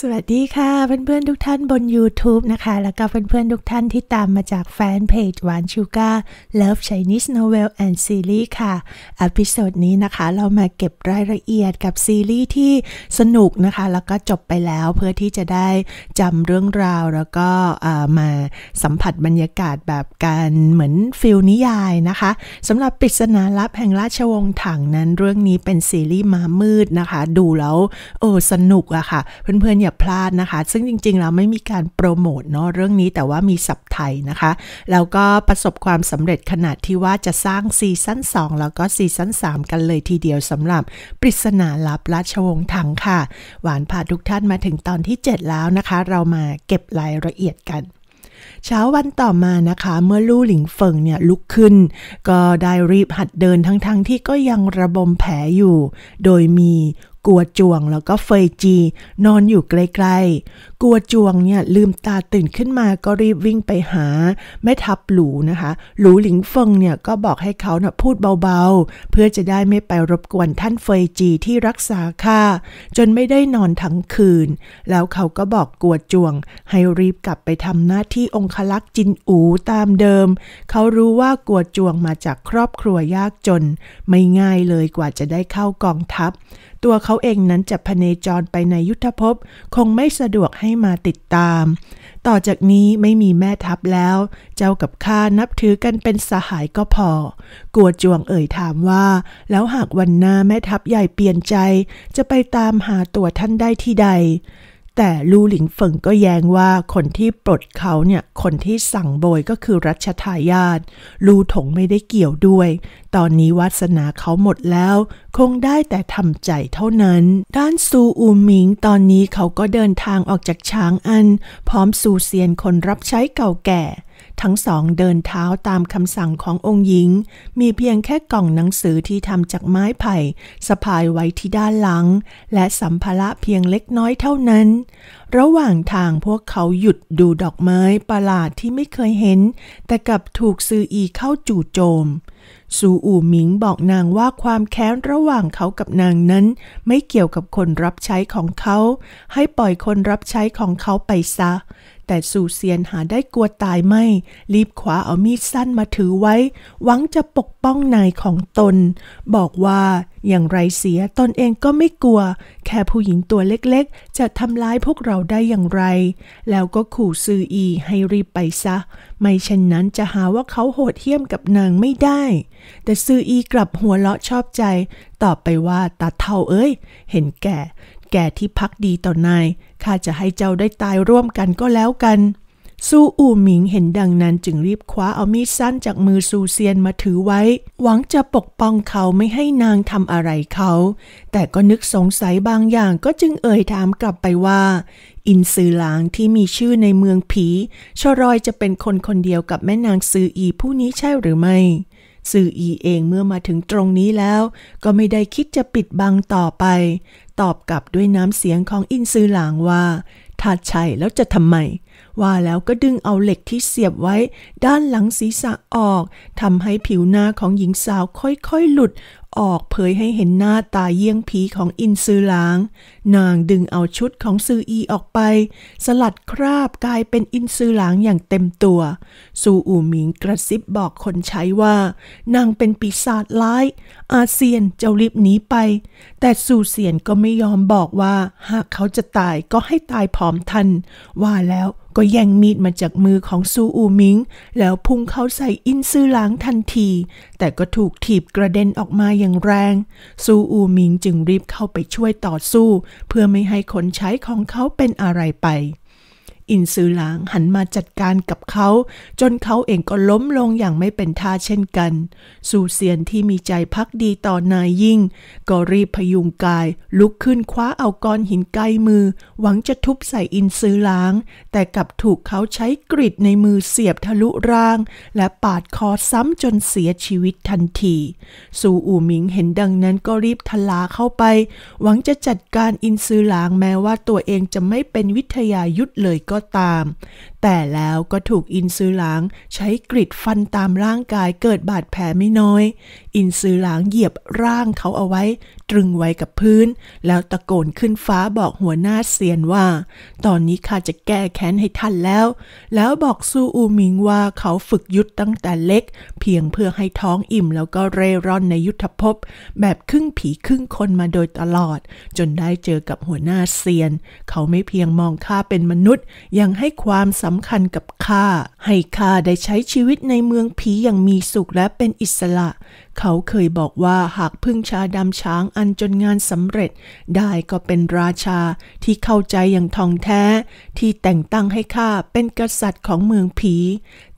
สวัสดีค่ะเพื่อน ๆ ทุกท่านบน YouTube นะคะ แล้วก็เพื่อน ๆ ทุกท่านที่ตามมาจากแฟนเพจหวานชูการ์ Love Chinese Novel and Series ค่ะอพิโซดนี้นะคะ เรามาเก็บรายละเอียดกับซีรีส์ที่สนุกนะคะ แล้วก็จบไปแล้วเพื่อที่จะได้จำเรื่องราว แล้วก็มาสัมผัสบรรยากาศแบบการเหมือนฟิลนิยายนะคะสำหรับปริศนาลับแห่งราชวงศ์ถังนั้นเรื่องนี้เป็นซีรีส์มามืดนะคะดูแล้วโอ้สนุกอะค่ะเพื่อนๆอย่าพลาดนะคะ ซึ่งจริงๆเราไม่มีการโปรโมทเนาะเรื่องนี้แต่ว่ามีสับไทยนะคะ แล้วก็ประสบความสำเร็จขนาดที่ว่าจะสร้าง ซีซั่น2 แล้วก็ซีซั่น3 กันเลยทีเดียวสำหรับปริศนาลับราชวงศ์ถังค่ะ หวานพาทุกท่านมาถึงตอนที่ 7 แล้วนะคะ เรามาเก็บรายละเอียดกัน เช้าวันต่อมานะคะ เมื่อลู่หลิงเฟิงเนี่ยลุกขึ้น ก็ได้รีบหัดเดินทั้งๆทที่ก็ยังระบมแผลอยู่ โดยมีกัวจวงแล้วก็เฟยจี นอนอยู่ไกลๆกัวจวงเนี่ยลืมตาตื่นขึ้นมาก็รีบวิ่งไปหาแม่ทับหลูนะคะ หลูหลิงเฟิงเนี่ยก็บอกให้เขานะ่ยพูดเบาๆ เพื่อจะได้ไม่ไปรบกวนท่านเฟยจีที่รักษาข้าจนไม่ได้นอนทั้งคืน แล้วเขาก็บอกกัวจวง ให้รีบกลับไปทำหน้าที่องคลักษ์จินอูตามเดิมเขารู้ว่ากัวจวงมาจากครอบครัวยากจน ไม่ง่ายเลยกว่าจะได้เข้ากองทัพตัวเขาเองนั้นจะพเนจรไปในยุทธภพคงไม่สะดวกให้มาติดตาม ต่อจากนี้ไม่มีแม่ทัพแล้ว เจ้ากับข้านับถือกันเป็นสหายก็พอ กัวจวงเอ่ยถามว่า แล้วหากวันหน้าแม่ทัพใหญ่เปลี่ยนใจ จะไปตามหาตัวท่านได้ที่ใดแต่ลู่หลิงเฟิงก็แย้งว่าคนที่ปลดเขาเนี่ย คนที่สั่งโบยก็คือรัชทายาทลู่ถงไม่ได้เกี่ยวด้วย ตอนนี้วาสนาเขาหมดแล้ว คงได้แต่ทำใจเท่านั้น ด้านซูอูหมิงตอนนี้เขาก็เดินทางออกจากช้างอัน พร้อมซูเซียนคนรับใช้เก่าแก่ทั้งสองเดินเท้าตามคำสั่งขององค์หญิง มีเพียงแค่กล่องหนังสือที่ทำจากไม้ไผ่สะพายไว้ที่ด้านหลัง และสัมภาระเพียงเล็กน้อยเท่านั้น ระหว่างทางพวกเขาหยุดดูดอกไม้ ประหลาดที่ไม่เคยเห็น แต่กลับถูกซืออีเข้าจู่โจม ซูอู่หมิงบอกนางว่าความแค้นระหว่างเขากับนางนั้น ไม่เกี่ยวกับคนรับใช้ของเขา ให้ปล่อยคนรับใช้ของเขาไปซะแต่ซูเซียนหาได้กลัวตายไม่ รีบขวาเอามีดสั้นมาถือไว้ หวังจะปกป้องนายของตน บอกว่าอย่างไรเสียตนเองก็ไม่กลัว แค่ผู้หญิงตัวเล็กๆ จะทำร้ายพวกเราได้อย่างไร แล้วก็ขู่ซืออีให้รีบไปซะ ไม่เช่นนั้นจะหาว่าเขาโหดเหี้ยมกับนางไม่ได้ แต่ซืออีกลับหัวเราะชอบใจ ตอบไปว่าตาเท่าเอ้ย เห็นแก่แก่ที่พักดีต่อนาย ข้าจะให้เจ้าได้ตายร่วมกันก็แล้วกัน ซูอู่หมิงเห็นดังนั้นจึงรีบคว้าเอามีดสั้นจากมือซูเซียนมาถือไว้ หวังจะปกป้องเขาไม่ให้นางทำอะไรเขา แต่ก็นึกสงสัยบางอย่างก็จึงเอ่ยถามกลับไปว่า อินซือหลางที่มีชื่อในเมืองผีชรอยจะเป็นคนคนเดียวกับแม่นางซืออีผู้นี้ใช่หรือไม่ซื่ออีเองเมื่อมาถึงตรงนี้แล้ว ก็ไม่ได้คิดจะปิดบังต่อไปตอบกลับด้วยน้ำเสียงของอินซือหลางว่าถ้าใช่แล้วจะทำไม ว่าแล้วก็ดึงเอาเหล็กที่เสียบไว้ ด้านหลังศีรษะออกทำให้ผิวหน้าของหญิงสาวค่อยๆหลุดออกเผยให้เห็นหน้าตาเยี่ยงผีของอินซือหลาง นางดึงเอาชุดของซืออีออกไป สลัดคราบกลายเป็นอินซือหลางอย่างเต็มตัว ซูอู่หมิงกระซิบบอกคนใช้ว่า นางเป็นปีศาจร้าย อาเซียนเจ้ารีบหนีไป แต่ซูเซียนก็ไม่ยอมบอกว่า หากเขาจะตายก็ให้ตายพร้อมทัน ว่าแล้วก็แย่งมีดมาจากมือของซูอูมิง แล้วพุ่งเข้าใส่อินซือหลางทันที แต่ก็ถูกถีบกระเด็นออกมาอย่าอย่างแรงซูอูมิงจึงรีบเข้าไปช่วยต่อสู้ เพื่อไม่ให้คนใช้ของเขาเป็นอะไรไปอินซือหลางหันมาจัดการกับเขา จนเขาเองก็ล้มลงอย่างไม่เป็นท่าเช่นกันซูเซียนที่มีใจพักดีต่อนายยิ่ง ก็รีบพยุงกายลุกขึ้นคว้าเอาก้อนหินไกลมือ หวังจะทุบใส่อินซือหลาง แต่กลับถูกเขาใช้กริดในมือเสียบทะลุร่าง และปาดคอซ้ำจนเสียชีวิตทันทีซูอู่หมิงเห็นดังนั้นก็รีบทลาเข้าไป หวังจะจัดการอินซือหลางแม้ว่าตัวเองจะไม่เป็นวิทยายุทธเลยก็ก็ตามแต่แล้วก็ถูกอินซือหลางใช้กริดฟันตามร่างกายเกิดบาดแผลไม่น้อย อินซือหลางเหยียบร่างเขาเอาไว้ตรึงไว้กับพื้น แล้วตะโกนขึ้นฟ้าบอกหัวหน้าเซียนว่า ตอนนี้ข้าจะแก้แค้นให้ท่านแล้ว แล้วบอกซูอูมิงว่าเขาฝึกยุทธตั้งแต่เล็ก เพียงเพื่อให้ท้องอิ่มแล้วก็เร่ร่อนในยุทธภพ แบบครึ่งผีครึ่งคนมาโดยตลอด จนได้เจอกับหัวหน้าเซียน เขาไม่เพียงมองข้าเป็นมนุษย์ ยังให้ความสำำคัญกับข้าให้ข้าได้ใช้ชีวิตในเมืองผีอย่างมีสุขและเป็นอิสระ เขาเคยบอกว่าหากพึ่งชาดำช้างอันจนงานสำเร็จได้ก็เป็นราชาที่เข้าใจอย่างทองแท้ที่แต่งตั้งให้ข้าเป็นกษัตริย์ของเมืองผี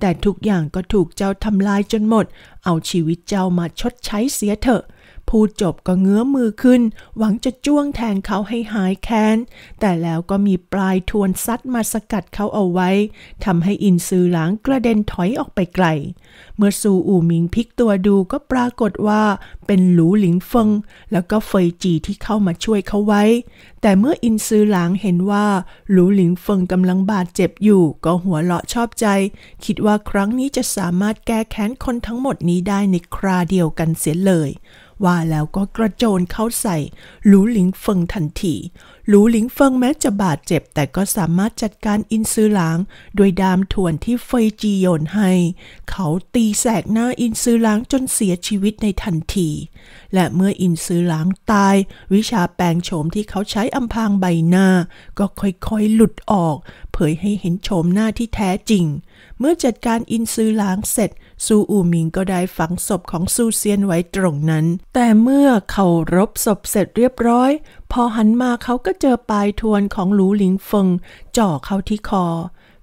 แต่ทุกอย่างก็ถูกเจ้าทำลายจนหมด เอาชีวิตเจ้ามาชดใช้เสียเถอะพูดจบก็เงื้อมือขึ้นหวังจะจ้วงแทงเขาให้หายแค้น แต่แล้วก็มีปลายทวนซัดมาสกัดเขาเอาไว้ทำให้อินซือหลังกระเด็นถอยออกไปไกล เมื่อซูอู่หมิงพลิกตัวดูก็ปรากฏว่า เป็นหลูหลิงเฟิงแล้วก็เฟยจีที่เข้ามาช่วยเขาไว้ แต่เมื่ออินซือหลังเห็นว่าหลูหลิงเฟิงกำลังบาดเจ็บอยู่ก็หัวเราะชอบใจ คิดว่าครั้งนี้จะสามารถแก้แค้นคนทั้งหมดนี้ได้ในคราเดียวกันเสียเลยว่าแล้วก็กระโจนเข้าใส่หลูหลิงเฟิงทันทีหลูหลิงเฟิงแม้จะบาดเจ็บแต่ก็สามารถจัดการอินซือหลาง ด้วยดามทวนที่เฟยจีโยนให้ เขาตีแสกหน้าอินซือหลางจนเสียชีวิตในทันที และเมื่ออินซือหลางตาย วิชาแปลงโฉมที่เขาใช้อำพางใบหน้า ก็ค่อยๆหลุดออก เผยให้เห็นโฉมหน้าที่แท้จริง เมื่อจัดการอินซือหลางเสร็จซูอูมิงก็ได้ฝังศพของซูเซียนไว้ตรงนั้น แต่เมื่อเขารบศพเสร็จเรียบร้อย พอหันมาเขาก็เจอปลายทวนของหลูหลิงเฟิงจ่อเข้าที่คอ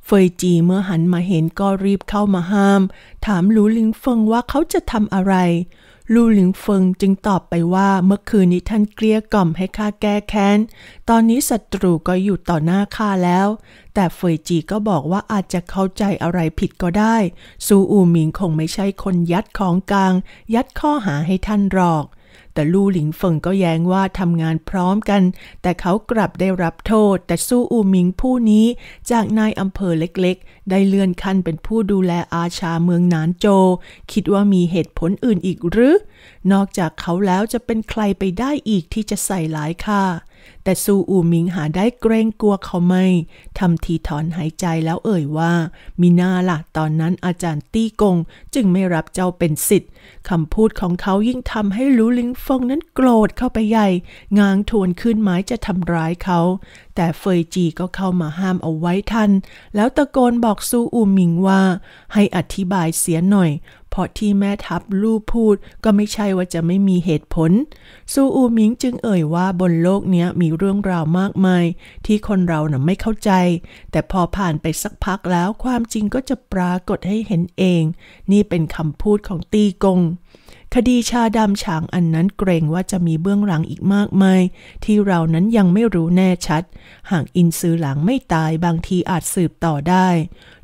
เฟยจีเมื่อหันมาเห็นก็รีบเข้ามาห้าม ถามหลูหลิงเฟิงว่าเขาจะทำอะไรลู่หลิงเฟิงจึงตอบไปว่าเมื่อคืนนี้ท่านเกลี้ยกล่อมให้ข้าแก้แค้น ตอนนี้ศัตรูก็อยู่ต่อหน้าข้าแล้ว แต่เฟยจีก็บอกว่าอาจจะเข้าใจอะไรผิดก็ได้ ซูอูหมิงคงไม่ใช่คนยัดของกลางยัดข้อหาให้ท่านหรอกแต่ลู่หลิงเฟิงก็แย้งว่าทำงานพร้อมกัน แต่เขากลับได้รับโทษ แต่สู้อูมิงผู้นี้ จากนายอำเภอเล็กๆ ได้เลื่อนขั้นเป็นผู้ดูแลอาชาเมืองนานโจ คิดว่ามีเหตุผลอื่นอีกหรือ นอกจากเขาแล้วจะเป็นใครไปได้อีกที่จะใส่หลายค่าแต่ซูอูมิงหาได้เกรงกลัวเขาไม่ทำทีถอนหายใจแล้วเอ่ยว่า มีนาละ่ะ ตอนนั้นอาจารย์ตี้กงจึงไม่รับเจ้าเป็นสิทธิ์คำพูดของเขายิ่งทำให้ลูลิงฟงนั้นโกรธเข้าไปใหญ่ งางทวนขึ้นไม้จะทำร้ายเขา แต่เฟยจีก็เข้ามาห้ามเอาไว้ทันแล้วตะโกนบอกซูอูมิงว่า ให้อธิบายเสียหน่อย เพราะที่แม่ทัพลู่พูดก็ไม่ใช่ว่าจะไม่มีเหตุผล ซูอูมิงจึงเอ่ยว่าบนโลกนี้มีเรื่องราวมากมายที่คนเราน่ะไม่เข้าใจ แต่พอผ่านไปสักพักแล้วความจริงก็จะปรากฏให้เห็นเอง นี่เป็นคำพูดของตีกงคดีชาดำฉางอันนั้นเกรงว่าจะมีเบื้องหลังอีกมากมายที่เรานั้นยังไม่รู้แน่ชัด หากอินซือหลังไม่ตายบางทีอาจสืบต่อได้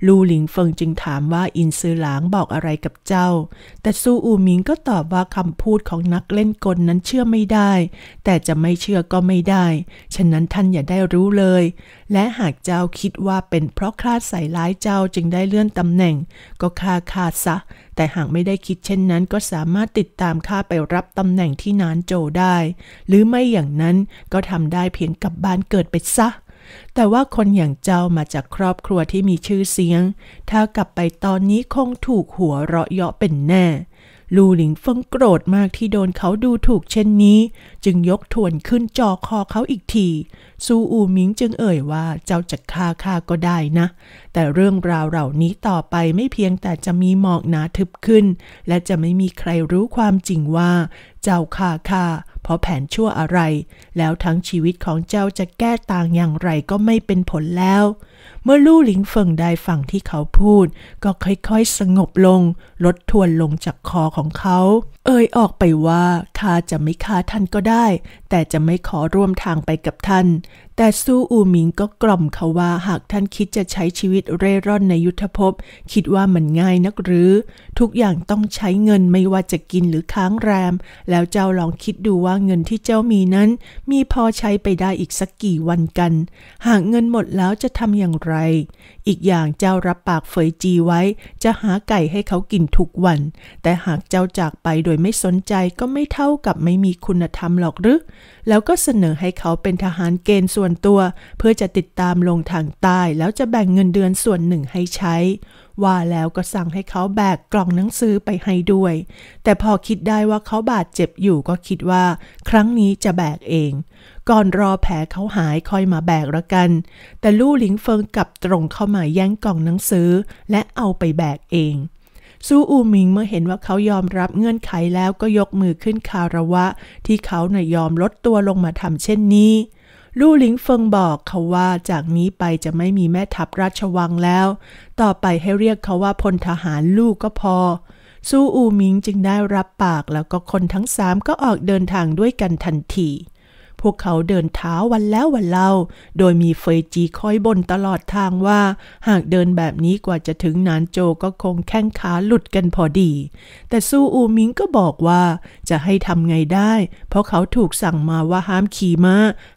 ลู่หลิงเฟิงจึงถามว่าอินซือหลังบอกอะไรกับเจ้า แต่ซูอูหมิงก็ตอบว่าคำพูดของนักเล่นกลนั้นเชื่อไม่ได้ แต่จะไม่เชื่อก็ไม่ได้ ฉะนั้นท่านอย่าได้รู้เลยและหากเจ้าคิดว่าเป็นเพราะคลาดใส่ร้ายเจ้าจึงได้เลื่อนตำแหน่งก็ฆ่าข้าซะแต่หากไม่ได้คิดเช่นนั้นก็สามารถติดตามข้าไปรับตำแหน่งที่นานโจได้ หรือไม่อย่างนั้นก็ทำได้เพียงกลับบ้านเกิดไปซะ แต่ว่าคนอย่างเจ้ามาจากครอบครัวที่มีชื่อเสียง ถ้ากลับไปตอนนี้คงถูกหัวเราะเยาะเป็นแน่ลูหลิงเฟิงโกรธมากที่โดนเขาดูถูกเช่นนี้ จึงยกทวนขึ้นจอคอเขาอีกทีซูอูมิงจึงเอ่ยว่าเจ้าจะฆ่าข้าก็ได้นะ แต่เรื่องราวเหล่านี้ต่อไปไม่เพียงแต่จะมีหมอกหนาทึบขึ้น และจะไม่มีใครรู้ความจริงว่า เจ้าฆ่าข้าเพราะแผนชั่วอะไร แล้วทั้งชีวิตของเจ้าจะแก้ต่างอย่างไรก็ไม่เป็นผลแล้วเมื่อลู่หลิงเฟิงได้ฟังที่เขาพูด ก็ค่อยๆ สงบลง ลดทวนลงจากคอของเขา เอ่ยออกไปว่าข้าจะไม่ฆ่าท่านก็ได้ แต่จะไม่ขอร่วมทางไปกับท่าน แต่ซู่อูหมิงก็กล่อมเขาว่าหากท่านคิดจะใช้ชีวิตเร่ร่อนในยุทธภพ คิดว่ามันง่ายนักหรือ ทุกอย่างต้องใช้เงินไม่ว่าจะกินหรือค้างแรม แล้วเจ้าลองคิดดูว่าเงินที่เจ้ามีนั้น มีพอใช้ไปได้อีกสักกี่วันกัน หากเงินหมดแล้วจะทำอย่างางไรอีกอย่างเจ้ารับปากเฟยจีไว้ จะหาไก่ให้เขากินทุกวัน แต่หากเจ้าจากไปโดยไม่สนใจก็ไม่เท่ากับไม่มีคุณธรรมหรอกหรือแล้วก็เสนอให้เขาเป็นทหารเกณฑ์ส่วนตัว เพื่อจะติดตามลงทางใต้แล้วจะแบ่งเงินเดือนส่วนหนึ่งให้ใช้ ว่าแล้วก็สั่งให้เขาแบกกล่องหนังสือไปให้ด้วย แต่พอคิดได้ว่าเขาบาดเจ็บอยู่ก็คิดว่า ครั้งนี้จะแบกเอง ก่อนรอแผลเขาหายค่อยมาแบกละกัน แต่ลู่หลิงเฟิงกลับตรงเข้ามามาแย่งกล่องหนังสือและเอาไปแบกเอง ซูอูมิงเมื่อเห็นว่าเขายอมรับเงื่อนไขแล้วก็ยกมือขึ้นคาระวะที่เขาเน่ยยอมลดตัวลงมาทำเช่นนี้ลู่หลิงเฟิงบอกเขาว่าจากนี้ไปจะไม่มีแม่ทัพราชวังแล้ว ต่อไปให้เรียกเขาว่าพลทหารลู่ก็พอซูอูมิงจึงได้รับปากแล้วก็คนทั้งสามก็ออกเดินทางด้วยกันทันทีพวกเขาเดินเท้าวันแล้ววันเล่า โดยมีเฟยจีคอยบ่นตลอดทางว่า หากเดินแบบนี้กว่าจะถึงนานโจก็คงแข้งขาหลุดกันพอดี แต่ซูอูมิงก็บอกว่า จะให้ทำไงได้ เพราะเขาถูกสั่งมาว่าห้ามขี่มา้า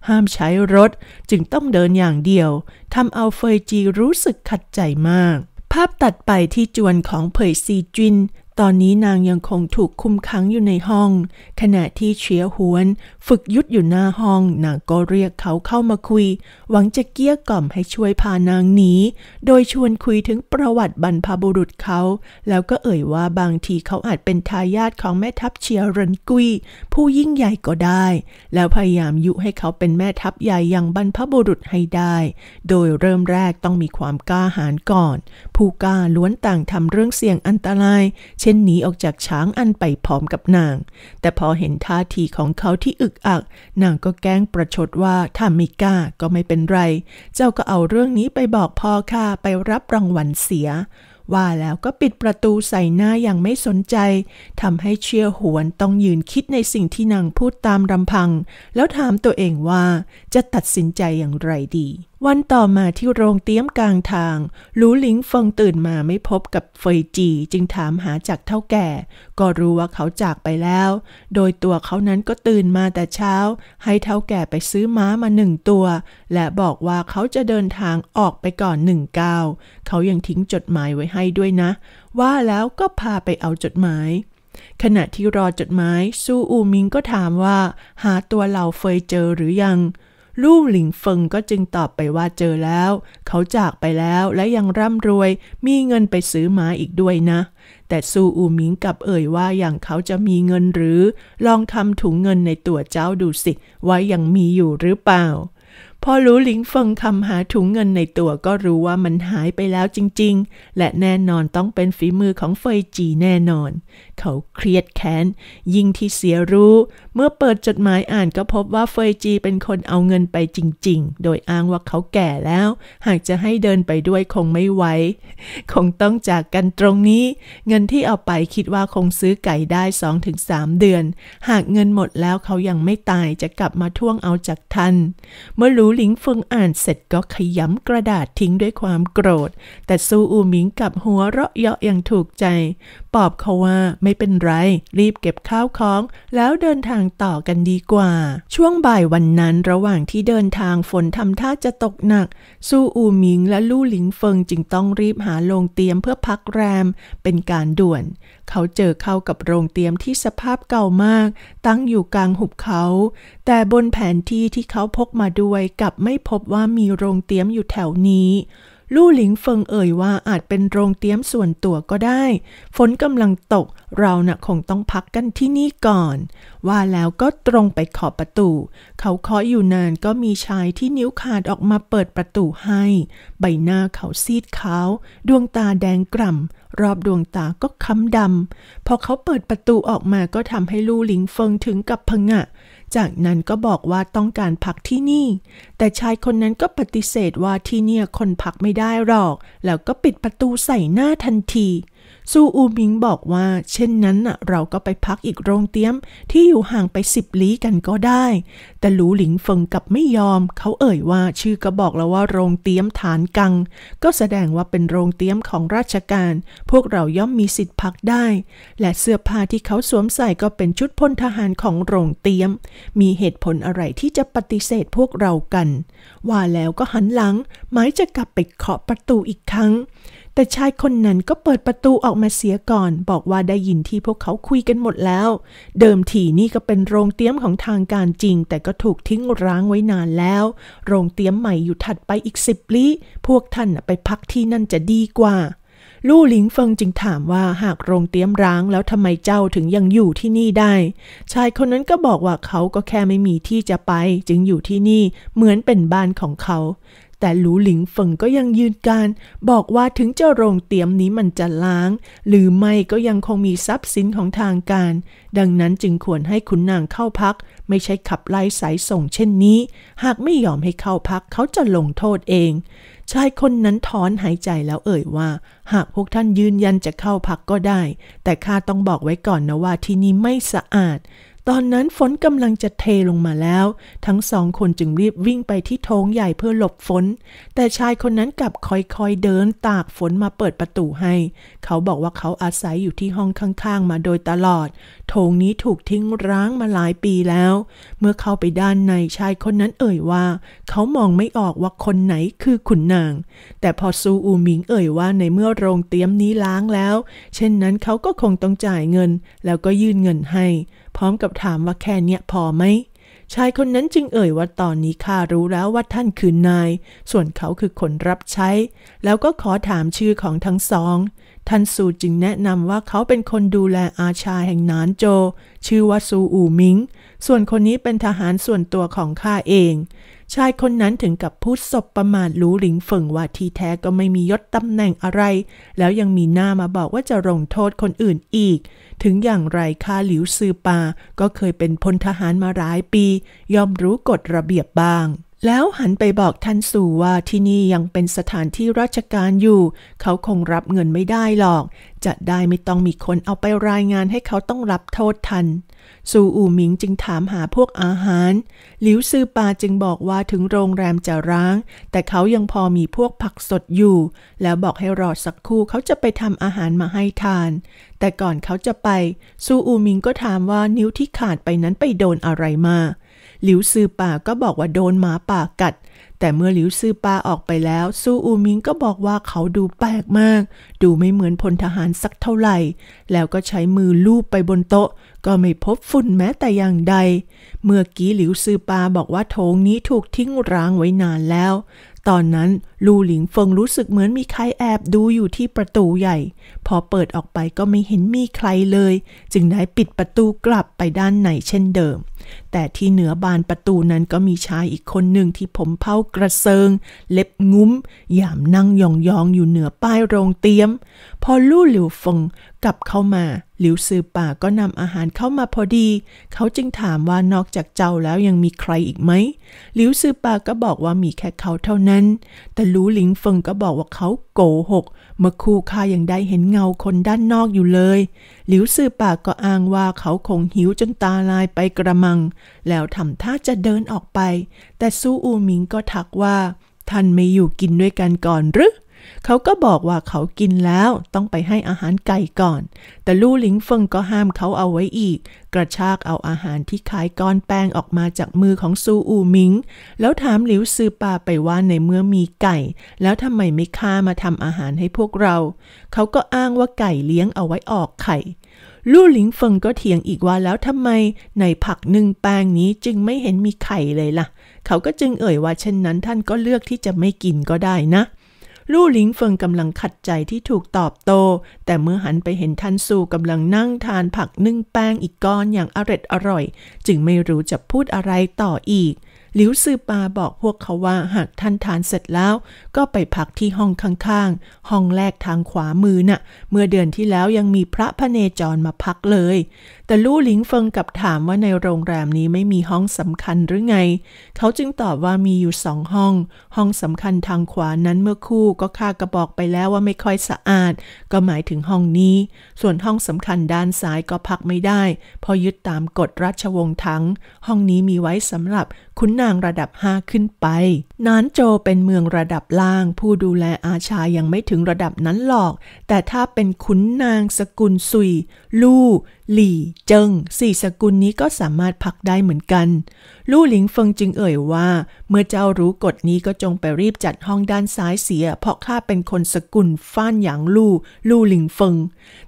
ห้ามใช้รถ จึงต้องเดินอย่างเดียวทำเอาเฟยจีรู้สึกขัดใจมาก ภาพตัดไปที่จวนของเผยซีจินตอนนี้นางยังคงถูกคุมขังอยู่ในห้อง ขณะที่เฉียหวน ฝึกยุดอยู่หน้าห้องนางก็เรียกเขาเข้ามาคุยหวังจะเกี้ยกล่อมให้ช่วยพานางหนีโดยชวนคุยถึงประวัติบรรพบุรุษเขา แล้วก็เอ่ยว่าบางทีเขาอาจเป็นทายาทของแม่ทัพเชียรันกุยผู้ยิ่งใหญ่ก็ได้ แล้วพยายามยุให้เขาเป็นแม่ทัพใหญ่อย่างบรรพบุรุษให้ได้ โดยเริ่มแรกต้องมีความกล้าหาญก่อนผู้กล้าล้วนต่างทำเรื่องเสี่ยงอันตรายเช่นหนีออกจากช้างอันไปพร้อมกับนาง แต่พอเห็นท่าทีของเขาที่อึกอัก นางก็แกล้งประชดว่าถ้าไม่กล้าก็ไม่เป็นไร เจ้าก็เอาเรื่องนี้ไปบอกพ่อค่ะไปรับรางวัลเสีย ว่าแล้วก็ปิดประตูใส่หน้าอย่างไม่สนใจทำให้เชียยวหวนต้องยืนคิดในสิ่งที่นางพูดตามลำพัง แล้วถามตัวเองว่าจะตัดสินใจอย่างไรดีวันต่อมาที่โรงเตี้ยมกลางทาง ลูหลิงเฟิงตื่นมาไม่พบกับเฟยจีจึงถามหาจากเท่าแก่ ก็รู้ว่าเขาจากไปแล้ว โดยตัวเขานั้นก็ตื่นมาแต่เช้า ให้เท่าแก่ไปซื้อม้ามาหนึ่งตัว และบอกว่าเขาจะเดินทางออกไปก่อนหนึ่งก้าวเขายังทิ้งจดหมายไว้ให้ด้วยนะ ว่าแล้วก็พาไปเอาจดหมาย ขณะที่รอจดหมายซูอูมิงก็ถามว่า หาตัวเหล่าเฟยเจอหรือยังลู่หลิงเฟิงก็จึงตอบไปว่าเจอแล้ว เขาจากไปแล้วและยังร่ำรวยมีเงินไปซื้อมาอีกด้วยนะ แต่ซูอูหมิงกับเอ่ยว่าอย่างเขาจะมีเงินหรือ ลองทำถุงเงินในตัวเจ้าดูสิ ว่ายังมีอยู่หรือเปล่าพอรู้หลิงเฟิงคำหาถุงเงินในตัวก็รู้ว่ามันหายไปแล้วจริงๆ และแน่นอนต้องเป็นฝีมือของเฟยจีแน่นอน เขาเครียดแค้นยิ่งที่เสียรู้เมื่อเปิดจดหมายอ่านก็พบว่าเฟยจีเป็นคนเอาเงินไปจริงๆ โดยอ้างว่าเขาแก่แล้วหากจะให้เดินไปด้วยคงไม่ไหวคงต้องจากกันตรงนี้ เงินที่เอาไปคิดว่าคงซื้อไก่ได้2-3เดือน หากเงินหมดแล้วเขายังไม่ตายจะกลับมาท่วงเอาจากทันเมื่อรู้หลิงเฟิงอ่านเสร็จก็ขยำกระดาษทิ้งด้วยความโกรธ แต่ซูอูหมิงกับหัวเราะเยาะอย่างถูกใจปอบเขาว่าไม่เป็นไร รีบเก็บข้าวของแล้วเดินทางต่อกันดีกว่า ช่วงบ่ายวันนั้นระหว่างที่เดินทางฝนทำท่าจะตกหนัก ซูอูหมิงและลู่หลิงเฟิงจึงต้องรีบหาโรงเตียมเพื่อพักแรมเป็นการด่วนเขาเจอเข้ากับโรงเตียมที่สภาพเก่ามาก ตั้งอยู่กลางหุบเขา แต่บนแผนที่ที่เขาพกมาด้วยกลับไม่พบว่ามีโรงเตียมอยู่แถวนี้ลู่หลิงเฟิงเอ่ยว่าอาจเป็นโรงเตี้ยมส่วนตัวก็ได้ ฝนกำลังตกเรานะ่ะคงต้องพักกันที่นี่ก่อน ว่าแล้วก็ตรงไปขอบประตู เขาเคาะอยู่นานก็มีชายที่นิ้วขาดออกมาเปิดประตูให้ ใบหน้าเขาซีดขาวดวงตาแดงกร่ำรอบดวงตาก็ค้ำดำพอเขาเปิดประตูออกมาก็ทำให้ลู่หลิงเฟิงถึงกับพงะจากนั้นก็บอกว่าต้องการพักที่นี่ แต่ชายคนนั้นก็ปฏิเสธว่าที่เนี่ยคนพักไม่ได้หรอก แล้วก็ปิดประตูใส่หน้าทันทีซูอูมิงบอกว่าเช่นนั้นน่ะเราก็ไปพักอีกโรงเตี้ยมที่อยู่ห่างไปสิบลี้กันก็ได้ แต่หลูหลิงเฟิงกับไม่ยอมเขาเอ่ยว่าชื่อก็บอกแล้วว่าโรงเตี้ยมฐานกัง ก็แสดงว่าเป็นโรงเตี้ยมของราชการ พวกเราย่อมมีสิทธิ์พักได้ และเสื้อผ้าที่เขาสวมใส่ก็เป็นชุดพลทหารของโรงเตี้ยม มีเหตุผลอะไรที่จะปฏิเสธพวกเรากัน ว่าแล้วก็หันหลังหมายจะกลับไปเคาะประตูอีกครั้งแต่ชายคนนั้นก็เปิดประตูออกมาเสียก่อน บอกว่าได้ยินที่พวกเขาคุยกันหมดแล้ว เดิมทีนี่ก็เป็นโรงเตี้ยมของทางการจริง แต่ก็ถูกทิ้งร้างไว้นานแล้ว โรงเตี้ยมใหม่อยู่ถัดไปอีกสิบลี้พวกท่านไปพักที่นั่นจะดีกว่า ลู่หลิงเฟิงจึงถามว่าหากโรงเตี้ยมร้างแล้วทำไมเจ้าถึงยังอยู่ที่นี่ได้ ชายคนนั้นก็บอกว่าเขาก็แค่ไม่มีที่จะไป จึงอยู่ที่นี่ เหมือนเป็นบ้านของเขาแต่หลูหลิงเฟิงก็ยังยืนการบอกว่าถึงเจ้าโรงเตียมนี้มันจะล้าง หรือไม่ก็ยังคงมีทรัพย์สินของทางการ ดังนั้นจึงควรให้ขุนนางเข้าพัก ไม่ใช่ขับไล่สายส่งเช่นนี้ หากไม่ยอมให้เข้าพักเขาจะลงโทษเอง ชายคนนั้นถอนหายใจแล้วเอ่ยว่า หากพวกท่านยืนยันจะเข้าพักก็ได้ แต่ข้าต้องบอกไว้ก่อนนะว่าที่นี่ไม่สะอาดตอนนั้นฝนกำลังจะเทลงมาแล้ว ทั้งสองคนจึงรีบวิ่งไปที่โถงใหญ่เพื่อหลบฝนแต่ชายคนนั้นกลับคอยๆเดินตากฝนมาเปิดประตูให้ เขาบอกว่าเขาอาศัยอยู่ที่ห้องข้าง ๆมาโดยตลอด โถงนี้ถูกทิ้งร้างมาหลายปีแล้ว เมื่อเข้าไปด้านในชายคนนั้นเอ่ยว่า เขามองไม่ออกว่าคนไหนคือขุนนาง แต่พอซูอูหมิงเอ่ยว่าในเมื่อโรงเตี๊ยมนี้ล้างแล้ว เช่นนั้นเขาก็คงต้องจ่ายเงิน แล้วก็ยื่นเงินให้พร้อมกับถามว่าแค่เนี้ยพอไหม ชายคนนั้นจึงเอ่ยว่าตอนนี้ข้ารู้แล้วว่าท่านคือนาย ส่วนเขาคือคนรับใช้ แล้วก็ขอถามชื่อของทั้งสองท่านซูจึงแนะนำว่าเขาเป็นคนดูแลอาชาแห่งนานโจ ชื่อว่าซูอู่มิง ส่วนคนนี้เป็นทหารส่วนตัวของข้าเอง ชายคนนั้นถึงกับพูดศบประมาทรู้หลิงเฟิงว่าทีแท้ก็ไม่มียศตำแหน่งอะไร แล้วยังมีหน้ามาบอกว่าจะลงโทษคนอื่นอีก ถึงอย่างไรข้าหลิวซือปาก็เคยเป็นพลทหารมาหลายปี ยอมรู้กฎระเบียบบ้างแล้วหันไปบอกท่านสู่ว่า ที่นี่ยังเป็นสถานที่ราชการอยู่ เขาคงรับเงินไม่ได้หรอก จะได้ไม่ต้องมีคนเอาไปรายงานให้เขาต้องรับโทษทัน สู่อู่หมิงจึงถามหาพวกอาหาร หลิวซือปาจึงบอกว่าถึงโรงแรมจะร้าง แต่เขายังพอมีพวกผักสดอยู่ แล้วบอกให้รอสักครู่เขาจะไปทำอาหารมาให้ทาน แต่ก่อนเขาจะไป ซูอู่หมิงก็ถามว่านิ้วที่ขาดไปนั้นไปโดนอะไรมาหลิวซือป่าก็บอกว่าโดนหมาป่ากัด แต่เมื่อหลิวซือป่าออกไปแล้วซูอูมิงก็บอกว่าเขาดูแปลกมาก ดูไม่เหมือนพลทหารสักเท่าไหร่ แล้วก็ใช้มือลูบไปบนโต๊ะ ก็ไม่พบฝุ่นแม้แต่อย่างใด เมื่อกี้หลิวซือป่าบอกว่าโถงนี้ถูกทิ้งร้างไว้นานแล้ว ตอนนั้นลู่หลิงเฟิงรู้สึกเหมือนมีใครแอบดูอยู่ที่ประตูใหญ่ พอเปิดออกไปก็ไม่เห็นมีใครเลย จึงได้ปิดประตูกลับไปด้านในเช่นเดิมแต่ที่เหนือบานประตูนั้นก็มีชายอีกคนหนึ่งที่ผมเผากระเซิง เล็บงุ้ม ยามนั่งยองยองอยู่เหนือป้ายโรงเตี๊ยม พอลู่หลิวฟงกลับเข้ามาหลิวซือป่าก็นำอาหารเข้ามาพอดี เขาจึงถามว่านอกจากเจ้าแล้วยังมีใครอีกไหมหลิวซือป่าก็บอกว่ามีแค่เขาเท่านั้น แต่ลู่หลิงฟงก็บอกว่าเขาโกหกเมื่อคู่ข้ายังได้เห็นเงาคนด้านนอกอยู่เลย หลิวซื่อปากก็อ้างว่าเขาคงหิวจนตาลายไปกระมัง แล้วทำท่าจะเดินออกไป แต่ซูอูหมิงก็ทักว่า ท่านไม่อยู่กินด้วยกันก่อนหรือเขาก็บอกว่าเขากินแล้วต้องไปให้อาหารไก่ก่อน แต่ลู่หลิงเฟิงก็ห้ามเขาเอาไว้อีก กระชากเอาอาหารที่ขายก้อนแป้งออกมาจากมือของซูอูหมิง แล้วถามหลิวซือปาไปว่าในเมื่อมีไก่ แล้วทำไมไม่ฆ่ามาทำอาหารให้พวกเรา เขาก็อ้างว่าไก่เลี้ยงเอาไว้ออกไข่ ลู่หลิงเฟิงก็เถียงอีกว่าแล้วทำไมในผักหนึ่งแปลงนี้จึงไม่เห็นมีไข่เลยล่ะเขาก็จึงเอ่ยว่าเช่นนั้นท่านก็เลือกที่จะไม่กินก็ได้นะลู่หลิงเฟิงกำลังขัดใจที่ถูกตอบโต้แต่เมื่อหันไปเห็นทันสู่กำลังนั่งทานผักนึ่งแป้งอีกก้อนอย่างอร็ดอร่อย จึงไม่รู้จะพูดอะไรต่ออีกหลิวซือปาบอกพวกเขาว่าหากท่านทานเสร็จแล้ว ก็ไปพักที่ห้องข้างๆ ห้องแรกทางขวามือนะ่ะ เมื่อเดือนที่แล้วยังมีพระพระเนจรมาพักเลย แต่ลู่หลิงเฟิงกับถามว่าในโรงแรมนี้ไม่มีห้องสำคัญหรือไง เขาจึงตอบว่ามีอยู่สองห้อง ห้องสำคัญทางขวานั้นเมื่อคู่ก็ข้ากระบอกไปแล้วว่าไม่ค่อยสะอาด ก็หมายถึงห้องนี้ ส่วนห้องสำคัญด้านซ้ายก็พักไม่ได้พอยึดตามกฎราชวงศ์ทั้ง ห้องนี้มีไว้สำหรับขุนนางระดับห้าขึ้นไป นานโจเป็นเมืองระดับล่าง ผู้ดูแลอาชายังไม่ถึงระดับนั้นหรอก แต่ถ้าเป็นขุนนางสกุลซุย ลู่หลี่เจิงสี่สกุลนี้ก็สามารถพักได้เหมือนกัน ลู่หลิงเฟิงจึงเอ่ยว่า เมื่อเจ้ารู้กฎนี้ก็จงไปรีบจัดห้องด้านซ้ายเสีย เพราะข้าเป็นคนสกุลฟ้านหยางลู่ ลู่หลิงเฟิง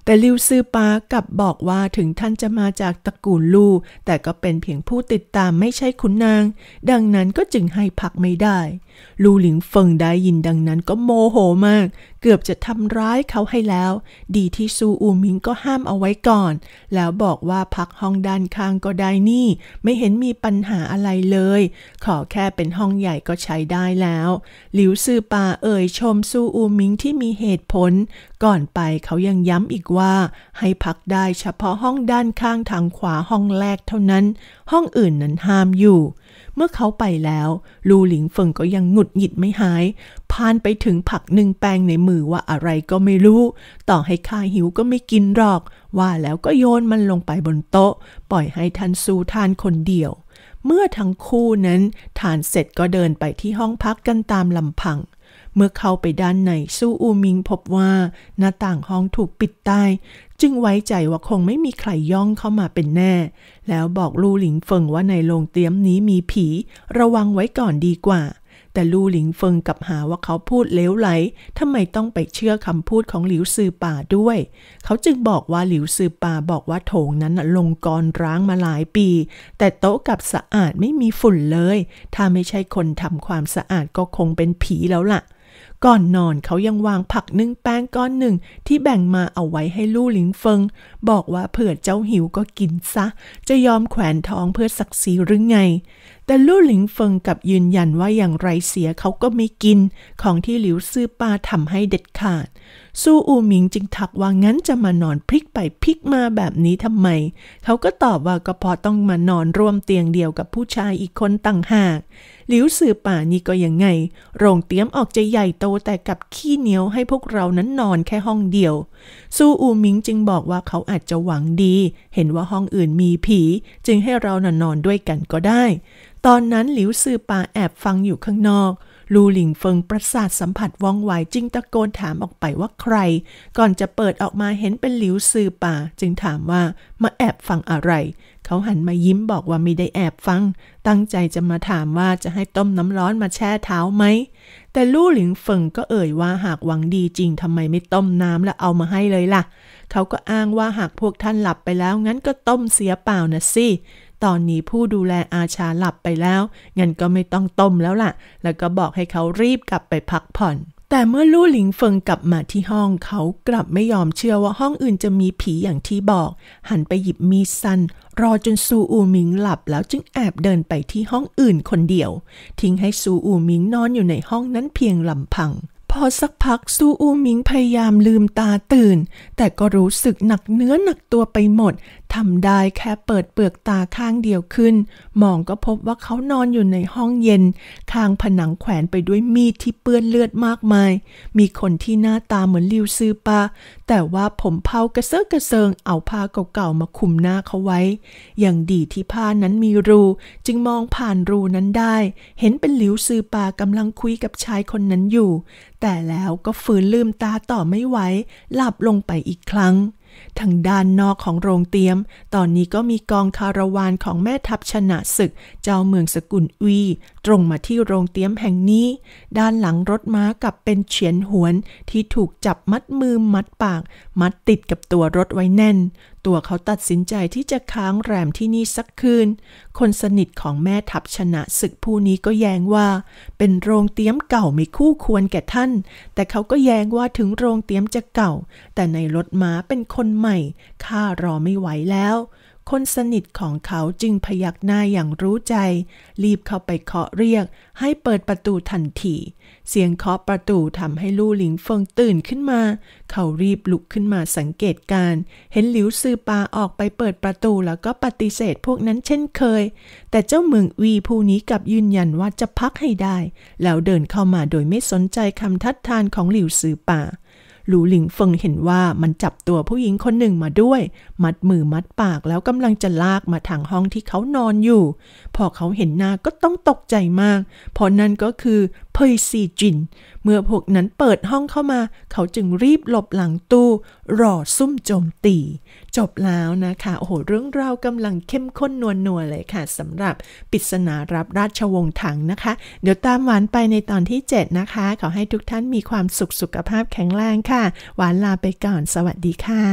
แต่ลิวซือปากลับบอกว่าถึงท่านจะมาจากตระกูลลู่แต่ก็เป็นเพียงผู้ติดตามไม่ใช่ขุนนาง ดังนั้นก็จึงให้พักไม่ได้ลูหลิงเฟิงได้ยินดังนั้นก็โมโหมาก เกือบจะทำร้ายเขาให้แล้ว ดีที่ซูอูมิงก็ห้ามเอาไว้ก่อน แล้วบอกว่าพักห้องด้านข้างก็ได้นี่ ไม่เห็นมีปัญหาอะไรเลย ขอแค่เป็นห้องใหญ่ก็ใช้ได้แล้วหลิวซือปาเอ่ยชมซูอูมิงที่มีเหตุผล ก่อนไปเขายังย้ำอีกว่าให้พักได้เฉพาะห้องด้านข้างทางขวาห้องแรกเท่านั้น ห้องอื่นนั้นห้ามอยู่ เมื่อเขาไปแล้วลูหลิงเฟิงก็ยังหงุดหงิดไม่หาย พานไปถึงผักหนึ่งแปลงในมือว่าอะไรก็ไม่รู้ ต่อให้ข้าหิวก็ไม่กินหรอก ว่าแล้วก็โยนมันลงไปบนโต๊ะ ปล่อยให้ทันซูทานคนเดียว เมื่อทั้งคู่นั้นทานเสร็จก็เดินไปที่ห้องพักกันตามลำพัง เมื่อเข้าไปด้านในซู่อูมิงพบว่า หน้าต่างห้องถูกปิดตาย จึงไว้ใจว่าคงไม่มีใครย่องเข้ามาเป็นแน่ แล้วบอกลูหลิงเฟิงว่าในโรงเตี้ยมนี้มีผี ระวังไว้ก่อนดีกว่าแต่ลู่หลิงเฟิงกับหาว่าเขาพูดเลวไหล ทำไมต้องไปเชื่อคำพูดของหลิวซือป่าด้วย เขาจึงบอกว่าหลิวซือป่าบอกว่าโถงนั้นลงกรร้างมาหลายปี แต่โต๊ะกับสะอาดไม่มีฝุ่นเลย ถ้าไม่ใช่คนทำความสะอาดก็คงเป็นผีแล้วละ่ะก่อนนอนเขายังวางผักนึ่งแป้งก้อนหนึ่งที่แบ่งมาเอาไว้ให้ลู่หลิงเฟิงบอกว่าเผื่อเจ้าหิวก็กินซะ จะยอมแขวนท้องเพื่อศักดิ์ศรีหรือไง แต่ลู่หลิงเฟิงกับยืนยันว่าอย่างไรเสียเขาก็ไม่กิน ของที่หลิวซื้อปลาทำให้เด็ดขาดสู้อูหมิงจึงทักว่างั้นจะมานอนพลิกไปพลิกมาแบบนี้ทำไมเขาก็ตอบว่าก็พอต้องมานอนร่วมเตียงเดียวกับผู้ชายอีกคนต่างหากหลิวสื่อป่านี่ก็ยังไง โรงเตี้ยมออกใจใหญ่โตแต่กับขี้เหนียวให้พวกเรานั้นนอนแค่ห้องเดียว ซูอูมิงจึงบอกว่าเขาอาจจะหวังดี เห็นว่าห้องอื่นมีผี จึงให้เรานอนนอนด้วยกันก็ได้ ตอนนั้นหลิวสื่อป่าแอบฟังอยู่ข้างนอก ลูหลิงเฟิงประสาทสัมผัสว่องไวจึงตะโกนถามออกไปว่าใคร ก่อนจะเปิดออกมาเห็นเป็นหลิวซือป่าจึงถามว่ามาแอบฟังอะไรเขาหันมายิ้มบอกว่าไม่ได้แอบฟัง ตั้งใจจะมาถามว่าจะให้ต้มน้ำร้อนมาแช่เท้าไหม แต่ลู่หลิงเฟิงก็เอ่ยว่าหากหวังดีจริงทำไมไม่ต้มน้ำแล้วเอามาให้เลยล่ะ เขาก็อ้างว่าหากพวกท่านหลับไปแล้วงั้นก็ต้มเสียเปล่านะสิ ตอนนี้ผู้ดูแลอาชาหลับไปแล้ว งั้นก็ไม่ต้องต้มแล้วล่ะ แล้วก็บอกให้เขารีบกลับไปพักผ่อน แต่เมื่อลู่หลิงเฟิงกลับมาที่ห้องเขากลับไม่ยอมเชื่อว่าห้องอื่นจะมีผีอย่างที่บอก หันไปหยิบมีดสั้นรอจนซูอูมิงหลับแล้วจึงแอบเดินไปที่ห้องอื่นคนเดียว ทิ้งให้ซูอูมิงนอนอยู่ในห้องนั้นเพียงลำพัง พอสักพักซูอูมิงพยายามลืมตาตื่น แต่ก็รู้สึกหนักเนื้อหนักตัวไปหมดทำได้แค่เปิดเปลือกตาข้างเดียวขึ้น มองก็พบว่าเขานอนอยู่ในห้องเย็นข้างผนังแขวนไปด้วยมีดที่เปื้อนเลือดมากมาย มีคนที่หน้าตาเหมือนลิวซือปา แต่ว่าผมเผากระเซาะกระเซิงเอาผ้าเก่าๆมาคุมหน้าเขาไว้ อย่างดีที่ผ้านั้นมีรู จึงมองผ่านรูนั้นได้ เห็นเป็นลิวซือปากำลังคุยกับชายคนนั้นอยู่ แต่แล้วก็ฝืนลืมตาต่อไม่ไหวหลับลงไปอีกครั้งทางด้านนอกของโรงเตียม ตอนนี้ก็มีกองคาราวานของแม่ทัพชนะศึกเจ้าเมืองสกุลอีตรงมาที่โรงเตียมแห่งนี้ ด้านหลังรถม้ากับเป็นเฉียนหวนที่ถูกจับมัดมือมัดปาก มัดติดกับตัวรถไว้แน่นตัวเขาตัดสินใจที่จะค้างแรมที่นี่สักคืน คนสนิทของแม่ทัพชนะศึกผู้นี้ก็แย้งว่า เป็นโรงเตี้ยมเก่าไม่คู่ควรแก่ท่าน แต่เขาก็แย้งว่าถึงโรงเตี้ยมจะเก่า แต่ในรถม้าเป็นคนใหม่ ข้ารอไม่ไหวแล้วคนสนิทของเขาจึงพยักหน้าอย่างรู้ใจ รีบเข้าไปเคาะเรียกให้เปิดประตูทันทีเสียงเคาะประตูทำให้ลู่หลิงเฟิงตื่นขึ้นมา เขารีบลุกขึ้นมาสังเกตการ เห็นหลิวซือปาออกไปเปิดประตูแล้วก็ปฏิเสธพวกนั้นเช่นเคย แต่เจ้าเมืองวีผู้นี้กลับยืนยันว่าจะพักให้ได้ แล้วเดินเข้ามาโดยไม่สนใจคำทัดทานของหลิวซือปาหลูหลิงเฟิงเห็นว่ามันจับตัวผู้หญิงคนหนึ่งมาด้วยมัดมือมัดปากแล้วกำลังจะลากมาทางห้องที่เขานอนอยู่ พอเขาเห็นหน้าก็ต้องตกใจมาก เพราะนั่นก็คือเพยซีจิน เมื่อพวกนั้นเปิดห้องเข้ามา เขาจึงรีบหลบหลังตู้รอซุ่มโจมตี จบแล้วนะคะโอ้โหเรื่องราวกำลังเข้มข้นนวลนัวเลยค่ะสำหรับปริศนารับราชวงศ์ถังนะคะ เดี๋ยวตามหวานไปในตอนที่ 7 นะคะขอให้ทุกท่านมีความสุขสุขภาพแข็งแรงค่ะค่ะหวานลาไปก่อน สวัสดีค่ะ